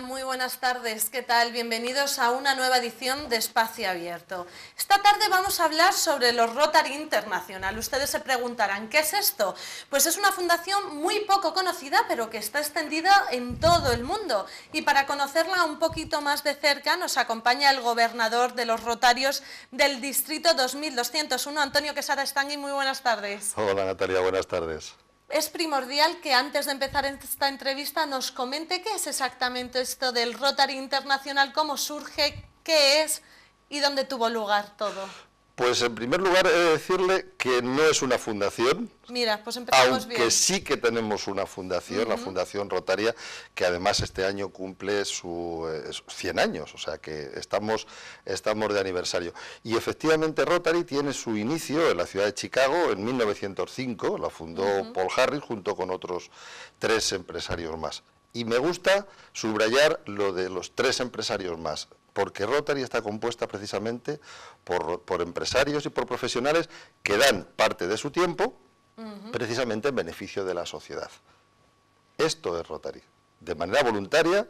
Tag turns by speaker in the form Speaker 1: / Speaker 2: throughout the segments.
Speaker 1: muy buenas tardes. ¿Qué tal? Bienvenidos a una nueva edición de Espacio Abierto. Esta tarde vamos a hablar sobre los Rotary Internacional. Ustedes se preguntarán, ¿qué es esto? Pues es una fundación muy poco conocida, pero que está extendida en todo el mundo. Y para conocerla un poquito más de cerca, nos acompaña el gobernador de los Rotarios del Distrito 2201, Antonio Quesada Estangui. Muy buenas tardes.
Speaker 2: Hola, Natalia. Buenas tardes
Speaker 1: es primordial que antes de empezar esta entrevista nos comente qué es exactamente esto del Rotary Internacional, cómo surge, qué es y dónde tuvo lugar todo.
Speaker 2: Pues en primer lugar he de decirle que no es una fundación.
Speaker 1: Mira, pues aunque sí
Speaker 2: que tenemos una fundación, la Fundación Rotaria, que además este año cumple sus eh, 100 años, o sea que estamos, estamos de aniversario. Y efectivamente Rotary tiene su inicio en la ciudad de Chicago en 1905, la fundó Paul Harris junto con otros tres empresarios más. Y me gusta subrayar lo de los tres empresarios más porque Rotary está compuesta precisamente por, empresarios y por profesionales que dan parte de su tiempo precisamente en beneficio de la sociedad. Esto es Rotary, de manera voluntaria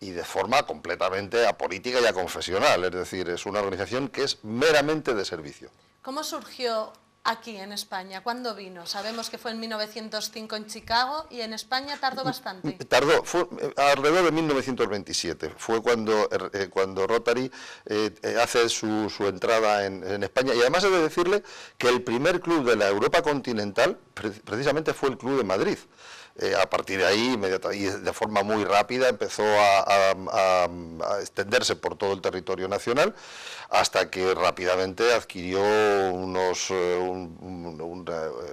Speaker 2: y de forma completamente apolítica y confesional. es decir, es una organización que es meramente de servicio.
Speaker 1: ¿Cómo surgió aquí en España? ¿Cuándo vino? Sabemos que fue en 1905 en Chicago y en España tardó bastante.
Speaker 2: Mm, tardó, fue eh, alrededor de 1927, fue cuando, er, eh, cuando Rotary eh, hace su, entrada en, España. Y además he de decirle que el primer club de la Europa continental precisamente fue el Club de Madrid. Eh, a partir de ahí, de forma muy rápida, empezó a, extenderse por todo el territorio nacional, hasta que rápidamente adquirió unos, eh,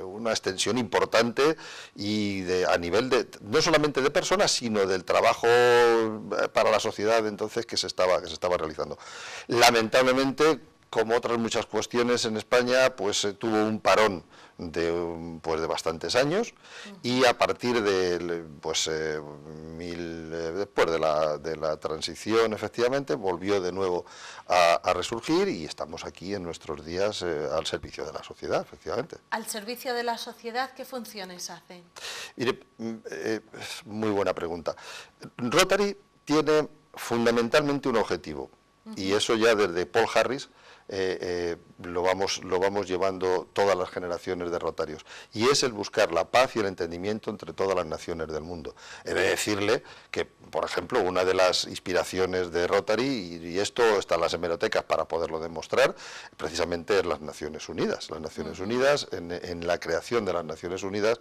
Speaker 2: una, extensión importante y de, a nivel de, no solamente de personas, sino del trabajo eh, para la sociedad entonces que se estaba, realizando. Lamentablemente, como otras muchas cuestiones en España, pues tuvo un parón de, pues, de bastantes años y a partir de, pues, eh, eh, después de la, de la, transición, efectivamente, volvió de nuevo a, resurgir y estamos aquí en nuestros días eh, al servicio de la sociedad, efectivamente.
Speaker 1: ¿Al servicio de la sociedad qué funciones hacen?
Speaker 2: Mire, es muy buena pregunta. Rotary tiene fundamentalmente un objetivo y eso ya desde Paul Harris eh, eh, lo, vamos, lo vamos llevando todas las generaciones de rotarios. Y es el buscar la paz y el entendimiento entre todas las naciones del mundo. He de decirle que, por ejemplo, una de las inspiraciones de Rotary, y, esto está en las hemerotecas para poderlo demostrar, precisamente es las Naciones Unidas. Las Naciones Unidas, en, la creación de las Naciones Unidas,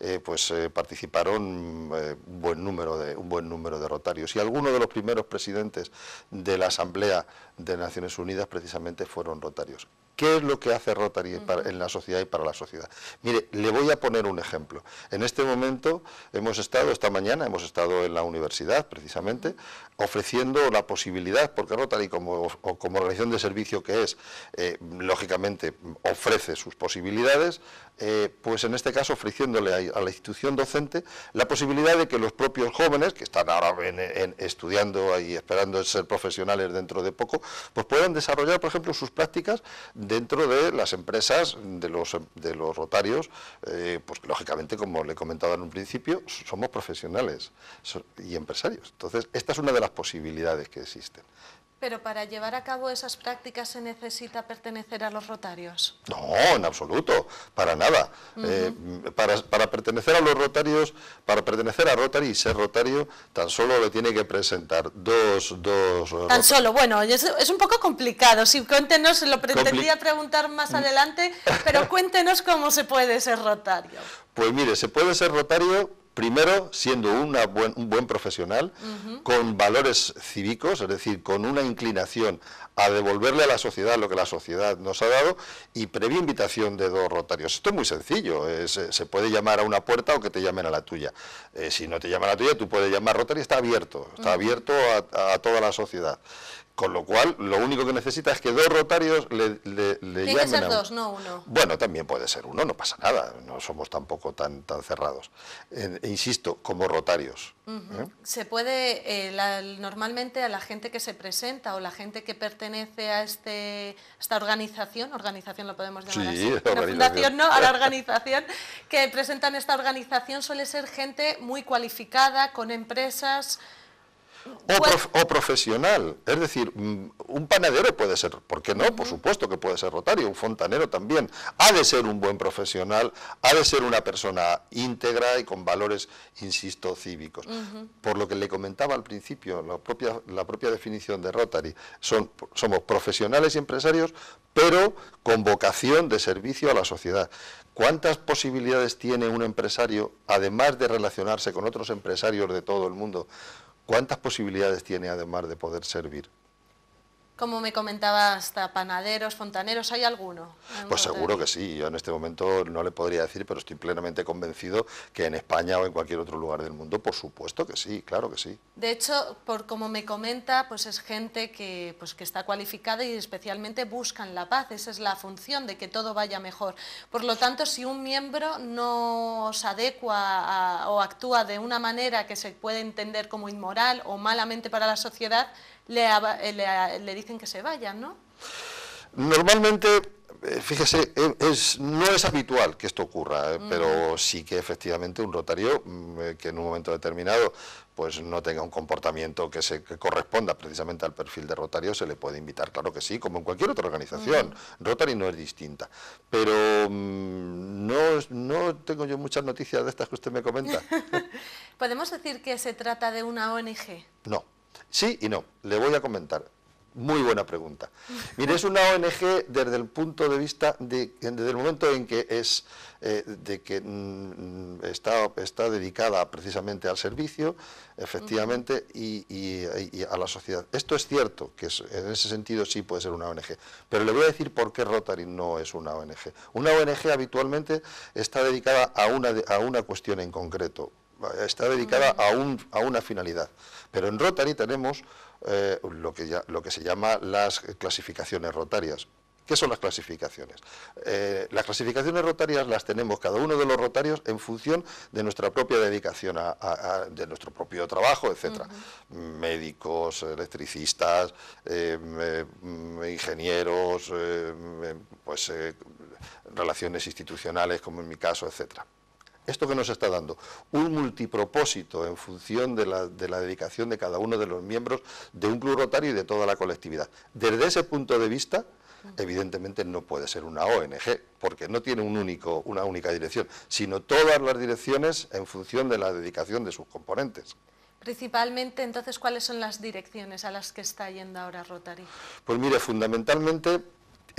Speaker 2: eh, pues participaron un buen, número de, un buen número de rotarios. Y alguno de los primeros presidentes de la Asamblea de Naciones Unidas precisamente fueron rotarios. ¿Qué es lo que hace Rotary en la sociedad y para la sociedad? Mire, le voy a poner un ejemplo. En este momento hemos estado, esta mañana hemos estado en la universidad precisamente, ofreciendo la posibilidad, porque Rotary como, como organización de servicio que es, eh, lógicamente ofrece sus posibilidades, eh, pues en este caso ofreciéndole a, la institución docente la posibilidad de que los propios jóvenes, que están ahora estudiando y esperando ser profesionales dentro de poco, pues puedan desarrollar, por ejemplo, sus prácticas dentro de las empresas de los, rotarios, eh, pues lógicamente, como le he comentado en un principio, somos profesionales y empresarios. Entonces, esta es una de las posibilidades que existen.
Speaker 1: Pero para llevar a cabo esas prácticas se necesita pertenecer a los rotarios.
Speaker 2: No, en absoluto, para nada. Eh, para, pertenecer a los rotarios, para pertenecer a Rotary y ser rotario, tan solo le tiene que presentar dos... dos tan
Speaker 1: solo, bueno, es, un poco complicado. Si cuéntenos, lo pretendía preguntar más adelante, pero cuéntenos cómo se puede ser rotario.
Speaker 2: Pues mire, se puede ser rotario primero siendo una un buen profesional, con valores cívicos, es decir, con una inclinación a devolverle a la sociedad lo que la sociedad nos ha dado y previa invitación de dos rotarios. Esto es muy sencillo, eh, se, puede llamar a una puerta o que te llamen a la tuya. Eh, si no te llaman a la tuya, tú puedes llamar Rotary, está abierto, está abierto a, toda la sociedad. Con lo cual, lo único que necesita es que dos rotarios le, llamen ser dos, no uno. Bueno, también puede ser uno, no pasa nada, no somos tampoco tan, tan cerrados. Eh, insisto, como rotarios,
Speaker 1: ¿Eh? Se puede, eh, normalmente a la gente que se presenta o la gente que pertenece a este, esta organización, organización lo podemos llamar así, fundación no, a la organización que presentan esta organización suele ser gente muy cualificada, con empresas
Speaker 2: pues o, profesional. Es decir, mm, un panadero puede ser, ¿por qué no? Por supuesto que puede ser rotario, un fontanero también. Ha de ser un buen profesional, ha de ser una persona íntegra y con valores, insisto, cívicos. Por lo que le comentaba al principio, la propia, la propia definición de Rotary, son, somos profesionales y empresarios, pero con vocación de servicio a la sociedad. ¿Cuántas posibilidades tiene un empresario, además de relacionarse con otros empresarios de todo el mundo, ¿Cuántas posibilidades tiene además de poder servir?
Speaker 1: como me comentaba, hasta panaderos, fontaneros, ¿hay alguno?
Speaker 2: Pues seguro que sí, yo en este momento no le podría decir, pero estoy plenamente convencido que en España o en cualquier otro lugar del mundo, por supuesto que sí, claro que sí.
Speaker 1: De hecho, por como me comenta, pues es gente que, pues está cualificada y especialmente buscan la paz, esa es la función de que todo vaya mejor. Por lo tanto, si un miembro no se adecua o actúa de una manera que se puede entender como inmoral o malamente para la sociedad, eh, le, dicen que se vayan, ¿no?
Speaker 2: Normalmente eh, fíjese, eh, no es habitual que esto ocurra, pero sí que efectivamente un rotario mm, que en un momento determinado pues no tenga un comportamiento que se corresponda precisamente al perfil de rotario, se le puede invitar, claro que sí, como en cualquier otra organización. Rotary no es distinta, pero mm, no, no tengo yo muchas noticias de estas que usted me comenta.
Speaker 1: ¿Podemos decir que se trata de una ONG?
Speaker 2: No. Sí y no, le voy a comentar. Muy buena pregunta. Mire, es una ONG desde el punto de vista, desde el momento en que es, eh, de que mm, mm, está, dedicada precisamente al servicio, efectivamente, y, a la sociedad. Esto es cierto, que en ese sentido sí puede ser una ONG, pero le voy a decir por qué Rotary no es una ONG. Una ONG habitualmente está dedicada a una, a una cuestión en concreto, está dedicada a, un, a una finalidad. Pero en Rotary tenemos eh, lo, que se llama las clasificaciones rotarias. ¿Qué son las clasificaciones? Eh, las clasificaciones rotarias las tenemos cada uno de los rotarios en función de nuestra propia dedicación, a, de nuestro propio trabajo, etc. Médicos, electricistas, eh, ingenieros, pues relaciones institucionales, como en mi caso, etcétera esto que nos está dando, un multipropósito en función de la, dedicación de cada uno de los miembros de un club rotario y de toda la colectividad. Desde ese punto de vista, evidentemente no puede ser una ONG, porque no tiene un único, una única dirección, sino todas las direcciones en función de la dedicación de sus componentes.
Speaker 1: Principalmente, entonces, ¿cuáles son las direcciones a las que está yendo ahora
Speaker 2: Rotary? Pues mire, fundamentalmente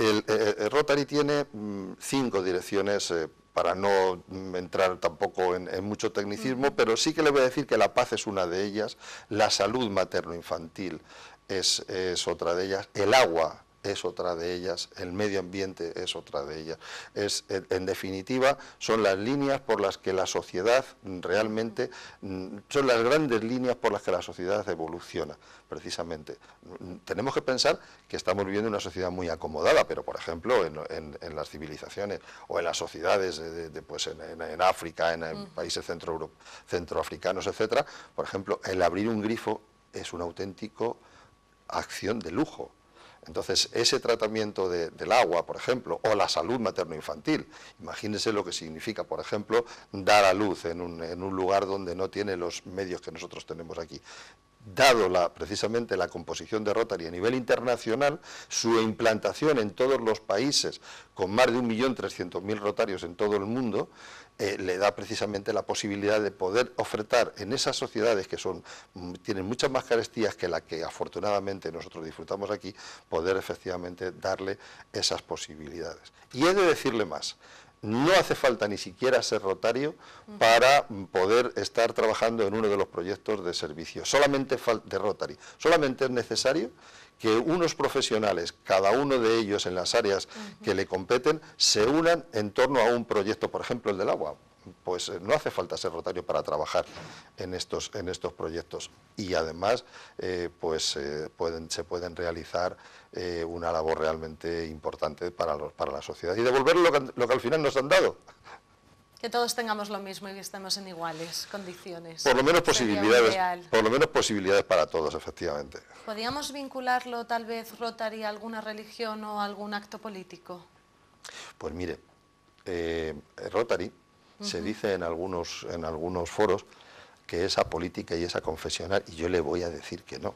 Speaker 2: el, eh, eh, Rotary tiene mm, cinco direcciones eh, para no mm, entrar tampoco en, mucho tecnicismo, pero sí que le voy a decir que la paz es una de ellas, la salud materno-infantil es, otra de ellas, el agua es otra de ellas, el medio ambiente es otra de ellas. Es, en definitiva, son las líneas por las que la sociedad realmente, mm, son las grandes líneas por las que la sociedad evoluciona, precisamente. Mm, tenemos que pensar que estamos viviendo una sociedad muy acomodada, pero por ejemplo en, las civilizaciones o en las sociedades pues en, África, en, mm. países centro, centroafricanos, etcétera, por ejemplo, el abrir un grifo es una auténtico acción de lujo entonces, ese tratamiento del agua, por ejemplo, o la salud materno-infantil, imagínense lo que significa, por ejemplo, dar a luz en un lugar donde no tiene los medios que nosotros tenemos aquí dado la, precisamente la composición de Rotary a nivel internacional, su implantación en todos los países, con más de 1.300.000 rotarios en todo el mundo, eh, le da precisamente la posibilidad de poder ofertar en esas sociedades que son, mm, tienen muchas más carestías que la que afortunadamente nosotros disfrutamos aquí, poder efectivamente darle esas posibilidades. Y he de decirle más, no hace falta ni siquiera ser rotario para poder estar trabajando en uno de los proyectos de servicio, solamente de Rotary. Solamente es necesario que unos profesionales, cada uno de ellos en las áreas que le competen, se unan en torno a un proyecto, por ejemplo el del agua pues eh, no hace falta ser rotario para trabajar en estos, en estos proyectos. Y además, eh, pues eh, pueden, se pueden realizar una labor realmente importante para, para la sociedad y devolver lo que, al final nos han dado.
Speaker 1: Que todos tengamos lo mismo y que estemos en iguales condiciones. Por lo menos posibilidades.
Speaker 2: Por lo menos posibilidades para todos, efectivamente.
Speaker 1: ¿Podríamos vincularlo tal vez Rotary a alguna religión o algún acto político?
Speaker 2: Pues mire, Rotary se dice en algunos, en algunos foros que esa política y esa confesional, y yo le voy a decir que no.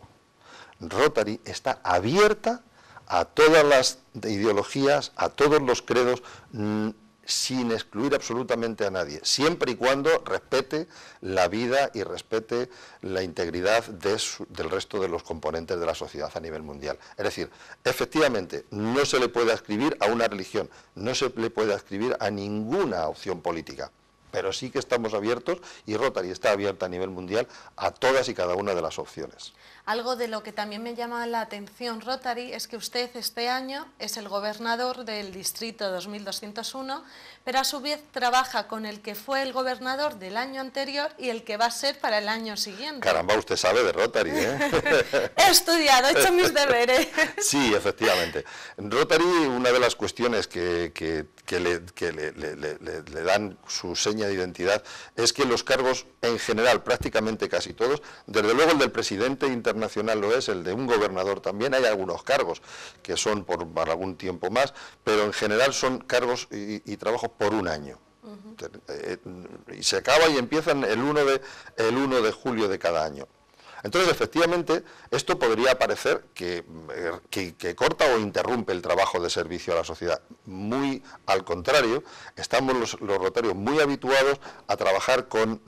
Speaker 2: Rotary está abierta a todas las ideologías, a todos los credos. Mm, sin excluir absolutamente a nadie, siempre y cuando respete la vida y respete la integridad del resto de los componentes de la sociedad a nivel mundial. Es decir, efectivamente, no se le puede adscribir a una religión, no se le puede adscribir a ninguna opción política pero sí que estamos abiertos y Rotary está abierta a nivel mundial a todas y cada una de las opciones.
Speaker 1: Algo de lo que también me llama la atención Rotary es que usted este año es el gobernador del distrito 2201, pero a su vez trabaja con el que fue el gobernador del año anterior y el que va a ser para el año siguiente.
Speaker 2: Caramba, usted sabe de Rotary, ¿eh?
Speaker 1: he estudiado, he hecho mis deberes.
Speaker 2: sí, efectivamente. Rotary, una de las cuestiones que, que que, le, dan su seña de identidad es que los cargos en general, prácticamente casi todos, desde luego el del presidente internacional lo es, el de un gobernador también, hay algunos cargos que son por, algún tiempo más, pero en general son cargos y, trabajos por un año. Eh, eh, y se acaba y empiezan el 1, de, el 1 de julio de cada año. Entonces, efectivamente, esto podría parecer eh, que, corta o interrumpe el trabajo de servicio a la sociedad. Muy al contrario, estamos los, rotarios muy habituados a trabajar con,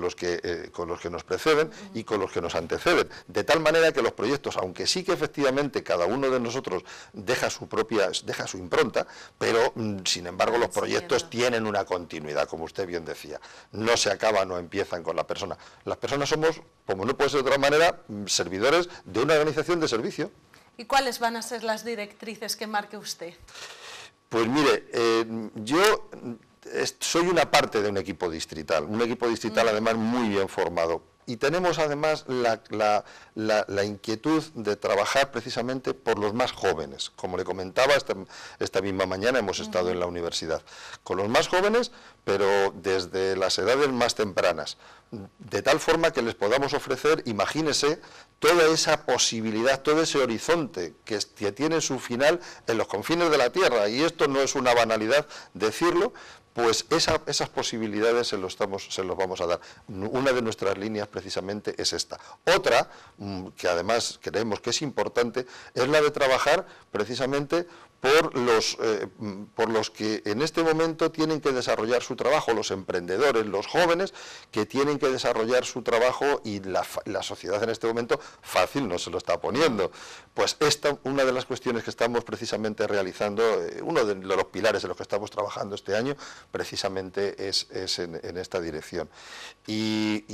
Speaker 2: los que, eh, con los que nos preceden y con los que nos anteceden. De tal manera que los proyectos, aunque sí que efectivamente cada uno de nosotros deja su propia, deja su impronta, pero mm, sin embargo los proyectos tienen una continuidad, como usted bien decía. No se acaban o empiezan con la persona. Las personas somos, como no puede de otra manera, servidores de una organización de servicio.
Speaker 1: ¿Y cuáles van a ser las directrices que marque usted?
Speaker 2: Pues mire, eh, yo eh, soy una parte de un equipo distrital, un equipo distrital mm. además muy bien formado, y tenemos además la, inquietud de trabajar precisamente por los más jóvenes. Como le comentaba, esta, misma mañana hemos estado en la universidad con los más jóvenes, pero desde las edades más tempranas, de tal forma que les podamos ofrecer, imagínese, toda esa posibilidad, todo ese horizonte que tiene su final en los confines de la Tierra. Y esto no es una banalidad decirlo, pues esas posibilidades se los, vamos a dar. Una de nuestras líneas precisamente es esta. Otra, mm, que además creemos que es importante, es la de trabajar precisamente por los, eh, mm, por los que en este momento tienen que desarrollar su trabajo, los emprendedores, los jóvenes, que tienen que desarrollar su trabajo y la, sociedad en este momento fácil no se lo está poniendo. Pues esta una de las cuestiones que estamos precisamente realizando, eh, uno de los pilares en los que estamos trabajando este año, precisamente es, en, esta dirección. Y,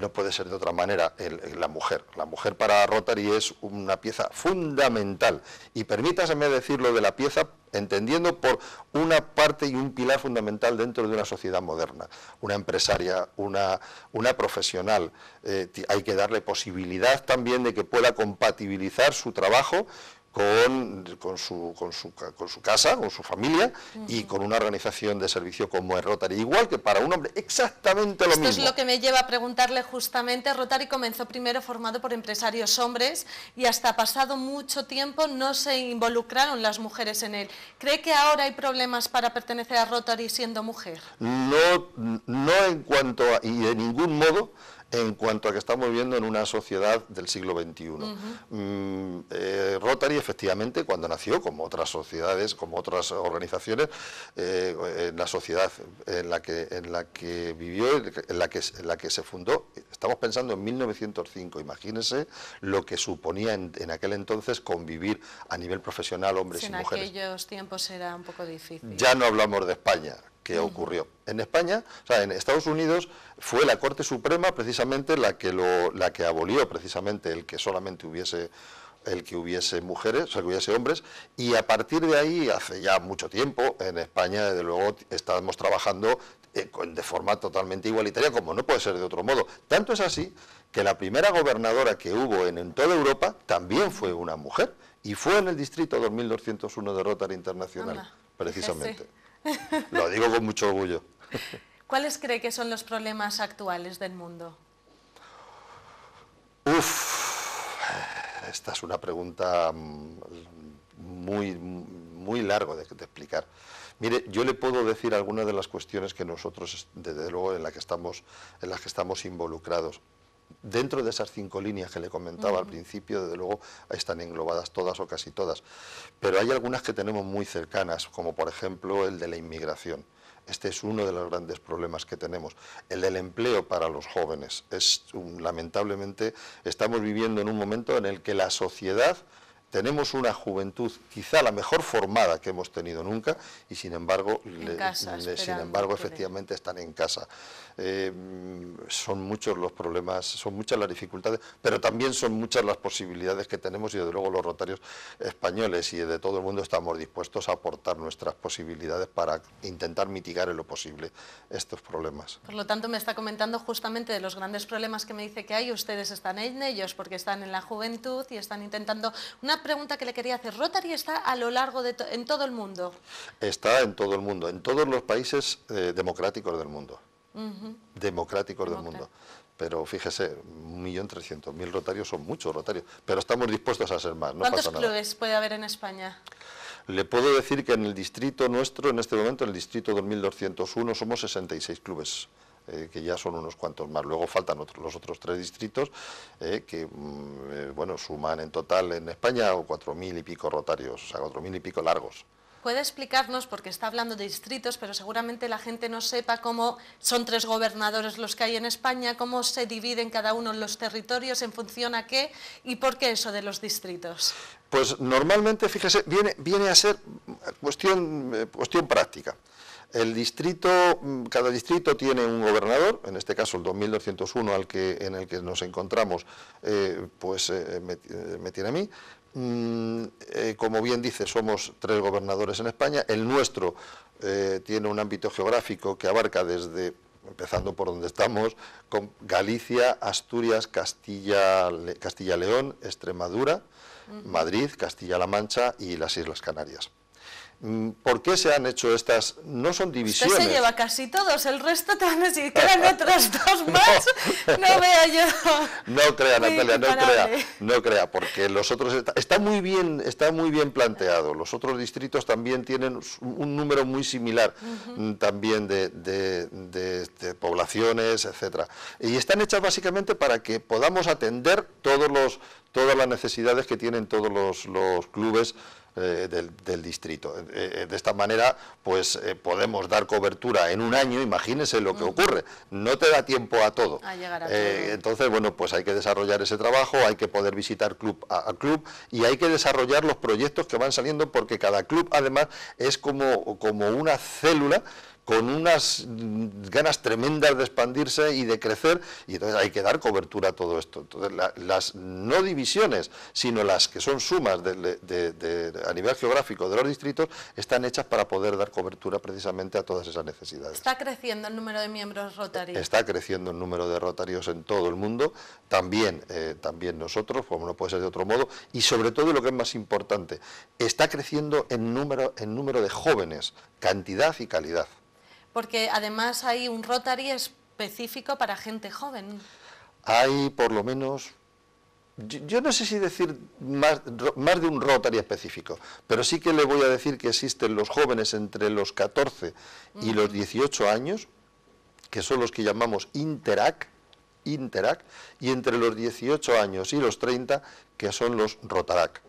Speaker 2: no puede ser de otra manera la mujer. La mujer para Rotary es una pieza fundamental. Y permítaseme decirlo de la pieza entendiendo por una parte y un pilar fundamental dentro de una sociedad moderna, una empresaria, una, profesional. Eh, hay que darle posibilidad también de que pueda compatibilizar su trabajo con, con, su, su, casa, con su familia y con una organización de servicio como es Rotary. Igual que para un hombre, exactamente lo mismo. Esto es lo
Speaker 1: que me lleva a preguntarle justamente. Rotary comenzó primero formado por empresarios hombres y hasta pasado mucho tiempo no se involucraron las mujeres en él. ¿Cree que ahora hay problemas para pertenecer a Rotary siendo mujer?
Speaker 2: No, no en cuanto a, y de ningún modo en cuanto a que estamos viviendo en una sociedad del siglo XXI. Mm, eh, Rotary, efectivamente, cuando nació, como otras sociedades, como otras organizaciones, eh, en la sociedad en la que, en la que vivió, en la que, la que se fundó, estamos pensando en 1905, imagínense lo que suponía en, aquel entonces convivir a nivel profesional hombres y mujeres. En
Speaker 1: aquellos tiempos era un poco difícil. Ya no hablamos
Speaker 2: de España, que ocurrió. En España, o sea, en Estados Unidos fue la Corte Suprema precisamente la que la que abolió precisamente el que solamente hubiese el que hubiese mujeres, o sea, que hubiese hombres, y a partir de ahí, hace ya mucho tiempo, en España, desde luego, estábamos trabajando eh, de forma totalmente igualitaria, como no puede ser de otro modo. Tanto es así que la primera gobernadora que hubo en, en toda Europa también fue una mujer, y fue en el distrito 2201 de Rotary Internacional, precisamente. Lo digo con mucho orgullo.
Speaker 1: ¿Cuáles cree que son los problemas actuales del mundo?
Speaker 2: Uf, esta es una pregunta mm, muy, muy largo de, explicar. Mire, yo le puedo decir algunas de las cuestiones que nosotros, desde luego, en, la que estamos, en las que estamos involucrados dentro de esas cinco líneas que le comentaba al principio, desde luego están englobadas todas o casi todas, pero hay algunas que tenemos muy cercanas, como por ejemplo el de la inmigración. Este es uno de los grandes problemas que tenemos. El del empleo para los jóvenes. lamentablemente estamos viviendo en un momento en el que la sociedad tenemos una juventud quizá la mejor formada que hemos tenido nunca y sin embargo, sin embargo efectivamente están en casa. Eh, son muchos los problemas, son muchas las dificultades, pero también son muchas las posibilidades que tenemos y desde luego los rotarios españoles y de todo el mundo estamos dispuestos a aportar nuestras posibilidades para intentar mitigar en lo posible estos problemas.
Speaker 1: Por lo tanto, me está comentando justamente de los grandes problemas que me dice que hay, ustedes están en ellos porque están en la juventud y están intentando una pregunta que le quería hacer. ¿Rotary está a lo largo de en todo el mundo?
Speaker 2: Está en todo el mundo, en todos los países eh, democráticos del mundo. Democráticos del mundo. Pero fíjese, 1.300.000 rotarios son muchos rotarios, pero estamos dispuestos a ser más. ¿Cuántos clubes
Speaker 1: puede haber en España?
Speaker 2: Le puedo decir que en el distrito nuestro, en este momento, en el distrito 2201, somos 66 clubes eh, que ya son unos cuantos más. Luego faltan los otros tres distritos, eh, que mm, eh, bueno, suman en total en España cuatro mil y pico rotarios, o sea, cuatro mil y pico largos.
Speaker 1: ¿Puede explicarnos, porque está hablando de distritos, pero seguramente la gente no sepa cómo son tres gobernadores los que hay en España, cómo se dividen cada uno los territorios, en función a qué y por qué eso de los distritos?
Speaker 2: Pues normalmente, fíjese, viene, viene a ser cuestión, cuestión práctica. El distrito, mm, cada distrito tiene un gobernador, en este caso el 2201 al que, en el que nos encontramos, eh, pues eh, eh, me, tiene a mí. Mm, como bien dice, somos tres gobernadores en España. El nuestro tiene un ámbito geográfico que abarca desde empezando por donde estamos, con Galicia, Asturias, Castilla, Castilla León, Extremadura, Madrid, Castilla-La Mancha y las Islas Canarias. Mm, ¿Por qué se han hecho estas? No son divisiones. se lleva
Speaker 1: casi todos, el resto también, si quedan otros dos más, no, veo yo.
Speaker 2: No crea, Natalia, no crea, no crea, porque los otros, está, muy bien, está muy bien planteado, los otros distritos también tienen un número muy similar mm, también de, poblaciones, etcétera. Y están hechas básicamente para que podamos atender todos los, todas las necesidades que tienen todos los clubes eh, del, distrito. Eh, eh, de esta manera, pues podemos dar cobertura en un año, imagínense lo que ocurre, no te da tiempo a todo. entonces, bueno, pues hay que desarrollar ese trabajo, hay que poder visitar club a, club y hay que desarrollar los proyectos que van saliendo porque cada club además es como, como una célula con unas ganas tremendas de expandirse y de crecer, y entonces hay que dar cobertura a todo esto. Entonces, las no divisiones, sino las que son sumas a nivel geográfico de los distritos, están hechas para poder dar cobertura precisamente a todas esas necesidades.
Speaker 1: ¿Está creciendo el número de miembros rotarios? E,
Speaker 2: está creciendo el número de rotarios en todo el mundo, también, eh, también nosotros, como no puede ser de otro modo, y sobre todo, lo que es más importante, está creciendo en número, en número de jóvenes, cantidad y calidad
Speaker 1: porque además hay un Rotary específico para gente joven.
Speaker 2: Hay por lo menos, yo, no sé si decir más, de un Rotary específico, pero sí que le voy a decir que existen los jóvenes entre los 14 y los 18 años, que son los que llamamos Interac, Interac, y entre los 18 años y los 30, que son los Rotarac.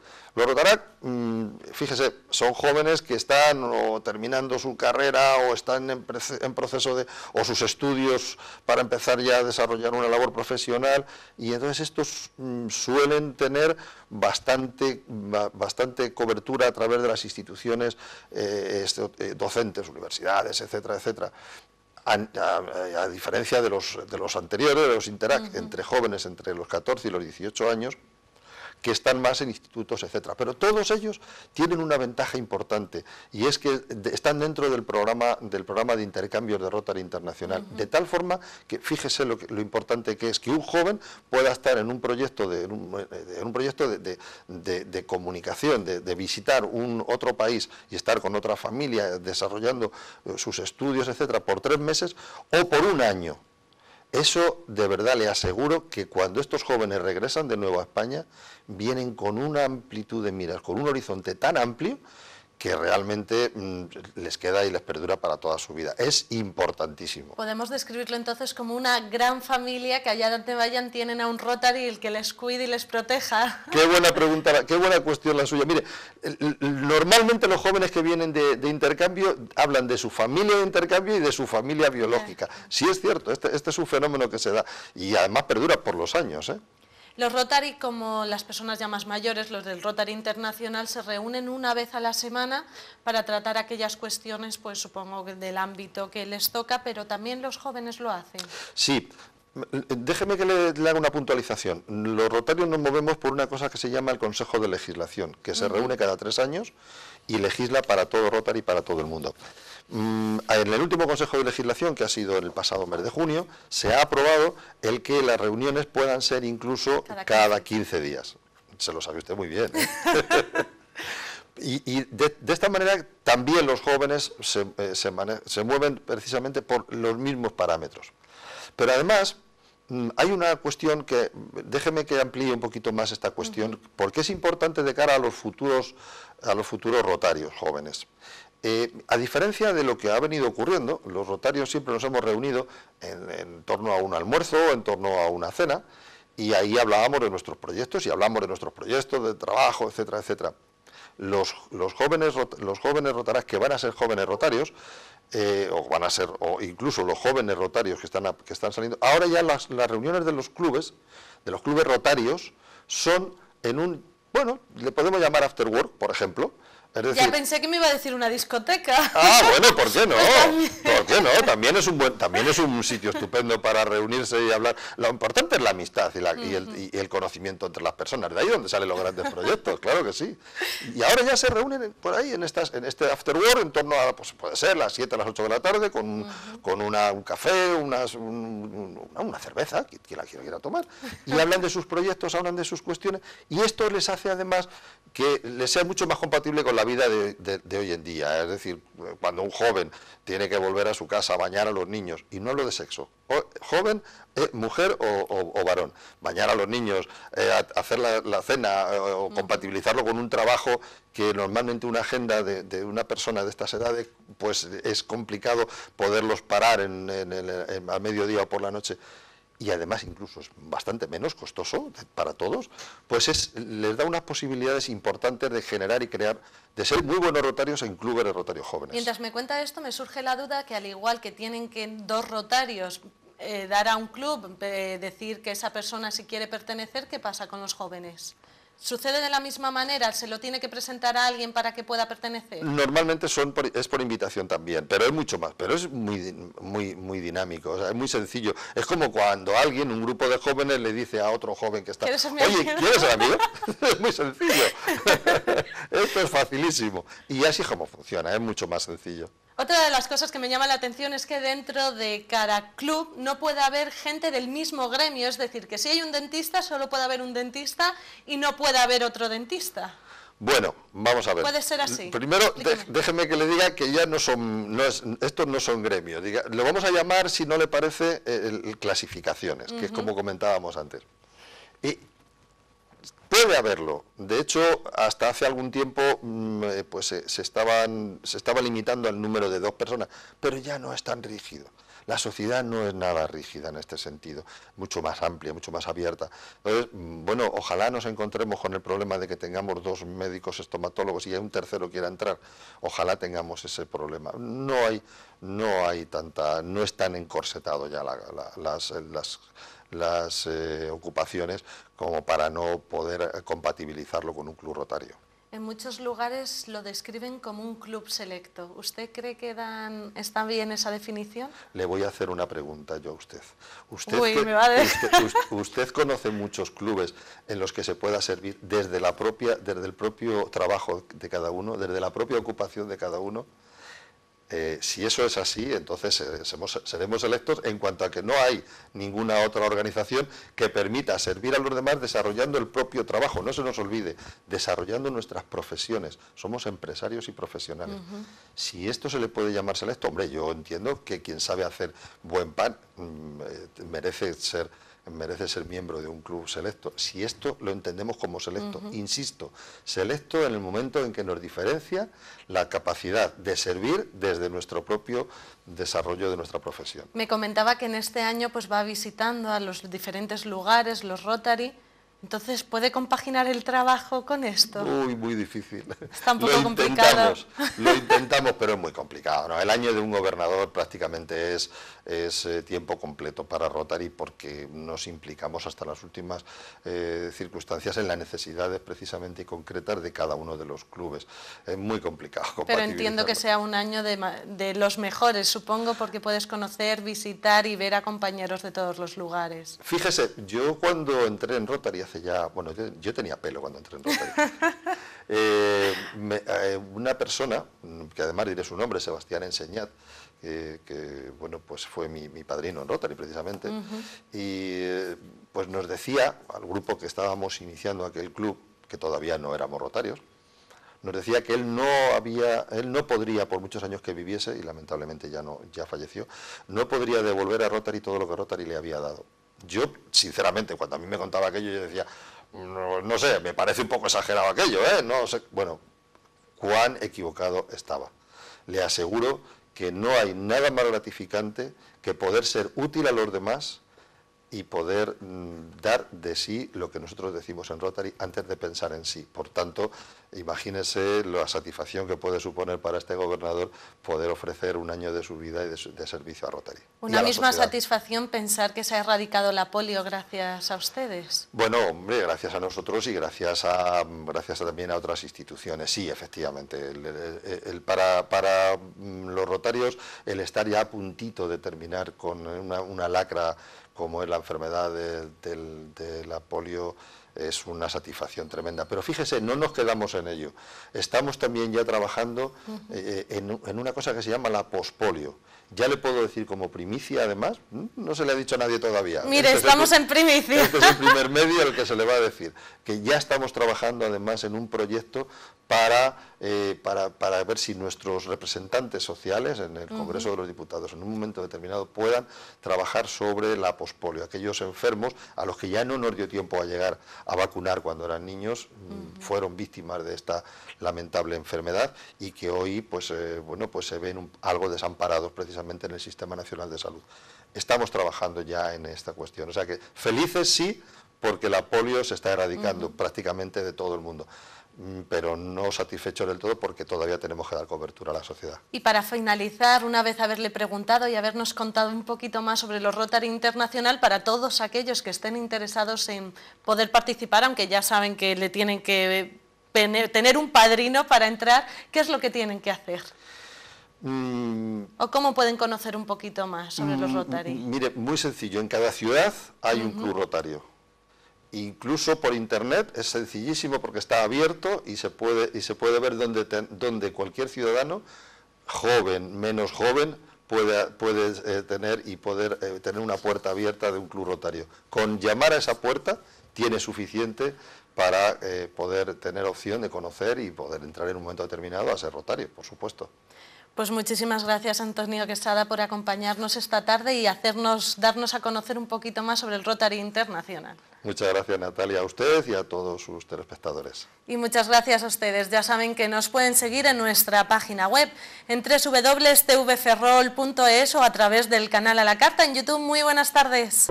Speaker 2: Los Tarak, mm, fíjese, son jóvenes que están o terminando su carrera o están en, proceso de, o sus estudios para empezar ya a desarrollar una labor profesional y entonces estos mm, suelen tener bastante, bastante cobertura a través de las instituciones eh, este, eh, docentes, universidades, etcétera, etcétera. A, diferencia de los, de los anteriores, de los Interact, entre jóvenes, entre los 14 y los 18 años, que están más en institutos, etcétera. Pero todos ellos tienen una ventaja importante y es que están dentro del programa, del programa de intercambios de Rotary Internacional, de tal forma que fíjese lo, importante que es que un joven pueda estar en un proyecto de, un, proyecto de comunicación, de, visitar un otro país y estar con otra familia desarrollando eh, sus estudios, etcétera, por tres meses o por un año eso de verdad le aseguro que cuando estos jóvenes regresan de nuevo a España, vienen con una amplitud de miras, con un horizonte tan amplio que realmente mm, les queda y les perdura para toda su vida. Es importantísimo.
Speaker 1: Podemos describirlo entonces como una gran familia que allá donde vayan tienen a un Rotary el que les cuide y les proteja.
Speaker 2: Qué buena pregunta, qué buena cuestión la suya. Mire, normalmente los jóvenes que vienen de, intercambio hablan de su familia de intercambio y de su familia biológica. Sí es cierto, este, este, es un fenómeno que se da y además perdura por los años. ¿eh?
Speaker 1: Los Rotary, como las personas ya más mayores, los del Rotary Internacional, se reúnen una vez a la semana para tratar aquellas cuestiones, pues supongo, del ámbito que les toca, pero también los jóvenes lo hacen.
Speaker 2: Sí, Déjeme que le, haga una puntualización. Los rotarios nos movemos por una cosa que se llama el Consejo de Legislación, que se reúne cada tres años y legisla para todo Rotary y para todo el mundo. Mm, en el último Consejo de Legislación, que ha sido el pasado mes de junio, se ha aprobado el que las reuniones puedan ser incluso cada 15 días. Se lo sabe usted muy bien. ¿eh? Y, de, esta manera también los jóvenes eh, se, mueven precisamente por los mismos parámetros. Pero además mm, hay una cuestión que, déjeme que amplíe un poquito más esta cuestión, porque es importante de cara a los futuros, a los futuros rotarios jóvenes. Eh, a diferencia de lo que ha venido ocurriendo, los rotarios siempre nos hemos reunido en, torno a un almuerzo, o en torno a una cena, y ahí hablábamos de nuestros proyectos y hablamos de nuestros proyectos de trabajo, etcétera, etcétera. Los, jóvenes, los jóvenes rotarás que van a ser jóvenes rotarios, eh, o van a ser, o incluso los jóvenes rotarios que están, que están saliendo, ahora ya las, reuniones de los clubes, de los clubes rotarios, son en un, bueno, le podemos llamar after work, por ejemplo, ya
Speaker 1: pensé que me iba a decir una discoteca.
Speaker 2: Ah, bueno, ¿por qué no? Pues ¿Por qué no? También es un buen, también es un sitio estupendo para reunirse y hablar. Lo importante es la amistad y, el, conocimiento entre las personas. De ahí donde salen los grandes proyectos, claro que sí. Y ahora ya se reúnen por ahí en este after work, en torno a, pues puede ser las 7 a las 8 de la tarde con, con un café, una, cerveza, quien la quiera, quiera tomar. Y hablan de sus proyectos, hablan de sus cuestiones y esto les hace además que les sea mucho más compatible con la vida de, hoy en día. Es decir, cuando un joven tiene que volver a su casa a bañar a los niños, y no lo de sexo, joven, eh, mujer o, varón, bañar a los niños, eh, hacer la, cena eh, o compatibilizarlo con un trabajo que normalmente una agenda de, una persona de estas edades, pues es complicado poderlos parar en, a mediodía o por la noche y además incluso es bastante menos costoso para todos, pues les da unas posibilidades importantes de generar y crear, de ser muy buenos rotarios en clubes de rotarios jóvenes.
Speaker 1: Mientras me cuenta esto, me surge la duda que al igual que tienen que dos rotarios eh, dar a un club, eh, decir que esa persona si quiere pertenecer, ¿qué pasa con los jóvenes? ¿Sucede de la misma manera? ¿Se lo tiene que presentar a alguien para que pueda pertenecer?
Speaker 2: Normalmente son es por invitación también, pero es mucho más, pero es muy, muy, muy dinámico, es muy sencillo. Es como cuando alguien, un grupo de jóvenes, le dice a otro joven que está... ¿Quieres Oye, ¿quieres ser amigo? es muy sencillo. Esto es facilísimo. Y así es como funciona, es mucho más sencillo.
Speaker 1: Otra de las cosas que me llama la atención es que dentro de cada club no puede haber gente del mismo gremio, es decir, que si hay un dentista solo puede haber un dentista y no puede haber otro dentista.
Speaker 2: Bueno, vamos a ver. Puede ser así. Primero, déjeme que le diga que ya no son, estos no son gremios. lo vamos a llamar, si no le parece, eh, clasificaciones, que es como comentábamos antes. Y Puede haberlo. De hecho, hasta hace algún tiempo mm, eh, pues se, estaban, se estaba limitando al número de dos personas, pero ya no es tan rígido. La sociedad no es nada rígida en este sentido, mucho más amplia, mucho más abierta. Entonces, mm, bueno, ojalá nos encontremos con el problema de que tengamos dos médicos estomatólogos y un tercero quiera entrar. Ojalá tengamos ese problema. No hay, no hay tanta, no es tan encorsetado ya las las eh, ocupaciones como para no poder eh, compatibilizarlo con un club rotario.
Speaker 1: En muchos lugares lo describen como un club selecto. ¿Usted cree que dan, está bien esa definición?
Speaker 2: Le voy a hacer una pregunta yo a usted. Usted, a usted, usted conoce muchos clubes en los que se pueda servir desde, la propia, desde el propio trabajo de cada uno, desde la propia ocupación de cada uno. Eh, si eso es así, entonces eh, seremos, electos en cuanto a que no hay ninguna otra organización que permita servir a los demás desarrollando el propio trabajo. No se nos olvide, desarrollando nuestras profesiones. Somos empresarios y profesionales. Si esto se le puede llamar selecto, hombre, yo entiendo que quien sabe hacer buen pan mm, eh, merece ser merece ser miembro de un club selecto. Si esto lo entendemos como selecto, insisto, selecto en el momento en que nos diferencia la capacidad de servir desde nuestro propio desarrollo de nuestra profesión.
Speaker 1: Me comentaba que en este año pues va visitando a los diferentes lugares, los Rotary. Entonces, ¿puede compaginar el trabajo con esto? Muy,
Speaker 2: muy difícil. Está un poco lo complicado. Lo intentamos, pero es muy complicado. El año de un gobernador prácticamente es, es eh, tiempo completo para Rotary porque nos implicamos hasta las últimas eh, circunstancias en las necesidades precisamente y concretas de cada uno de los clubes. Es muy complicado. Pero entiendo que
Speaker 1: sea un año de, de los mejores, supongo, porque puedes conocer, visitar y ver a compañeros de todos los lugares.
Speaker 2: Fíjese, yo cuando entré en Rotary bueno, yo, tenía pelo cuando entré en Rotary. Eh, eh, una persona, que además diré su nombre, Sebastián Enseñat, que bueno, pues fue mi, padrino en Rotary precisamente, y eh, pues nos decía al grupo que estábamos iniciando aquel club, que todavía no éramos rotarios, nos decía que él no había, él no podría, por muchos años que viviese, y lamentablemente ya no, ya falleció, no podría devolver a Rotary todo lo que Rotary le había dado yo, sinceramente, cuando a mí me contaba aquello, yo decía, no, sé, me parece un poco exagerado aquello, ¿eh? No sé. Bueno, cuán equivocado estaba. Le aseguro que no hay nada más gratificante que poder ser útil a los demás y poder mm, dar de sí lo que nosotros decimos en Rotary antes de pensar en sí. Por tanto, Imagínese la satisfacción que puede suponer para este gobernador poder ofrecer un año de su vida y de, servicio a Rotary. Una misma
Speaker 1: satisfacción pensar que se ha erradicado la polio gracias a ustedes.
Speaker 2: Bueno, hombre, gracias a nosotros y gracias a gracias también a otras instituciones. Sí, efectivamente. para, mm, los rotarios, el estar ya a puntito de terminar con una, lacra como es la enfermedad de, de la polio es una satisfacción tremenda. Pero fíjese, no nos quedamos en ello. Estamos también ya trabajando eh, eh, en, en, una cosa que se llama la pospolio ya le puedo decir como primicia, además, no se le ha dicho a nadie todavía. Mire, este estamos en
Speaker 1: primicia. Este es el
Speaker 2: primer medio al que se le va a decir. Que ya estamos trabajando, además, en un proyecto eh, para, para, ver si nuestros representantes sociales en el Congreso de los Diputados en un momento determinado puedan trabajar sobre la pospolio. Aquellos enfermos a los que ya no nos dio tiempo a llegar a vacunar cuando eran niños mm, fueron víctimas de esta lamentable enfermedad y que hoy pues, eh, bueno, pues se ven algo desamparados precisamente en el Sistema Nacional de Salud. Estamos trabajando ya en esta cuestión. O sea que felices sí, porque la polio se está erradicando prácticamente de todo el mundo mm, pero no satisfecho del todo porque todavía tenemos que dar cobertura a la sociedad.
Speaker 1: Y para finalizar, una vez haberle preguntado y habernos contado un poquito más sobre los Rotary Internacional, para todos aquellos que estén interesados en poder participar, aunque ya saben que le tienen que tener un padrino para entrar, ¿qué es lo que tienen que hacer?
Speaker 2: Mm.
Speaker 1: ¿O cómo pueden conocer un poquito más sobre los mm, mm, Rotary?
Speaker 2: Mire, muy sencillo, en cada ciudad hay un club rotario. Incluso por internet es sencillísimo porque está abierto y se puede, y se puede ver donde, cualquier ciudadano, joven, menos joven, puede, puede eh, tener y poder eh, tener una puerta abierta de un club rotario. Con llamar a esa puerta tiene suficiente para eh, poder tener opción de conocer y poder entrar en un momento determinado a ser rotario, por supuesto.
Speaker 1: Pues muchísimas gracias Antonio Quesada por acompañarnos esta tarde y hacernos, darnos a conocer un poquito más sobre el Rotary Internacional.
Speaker 2: Muchas gracias Natalia a usted y a todos sus telespectadores.
Speaker 1: Y muchas gracias a ustedes. Ya saben que nos pueden seguir en nuestra página web en www.tvferrol.es o a través del canal a la carta en YouTube. Muy buenas tardes.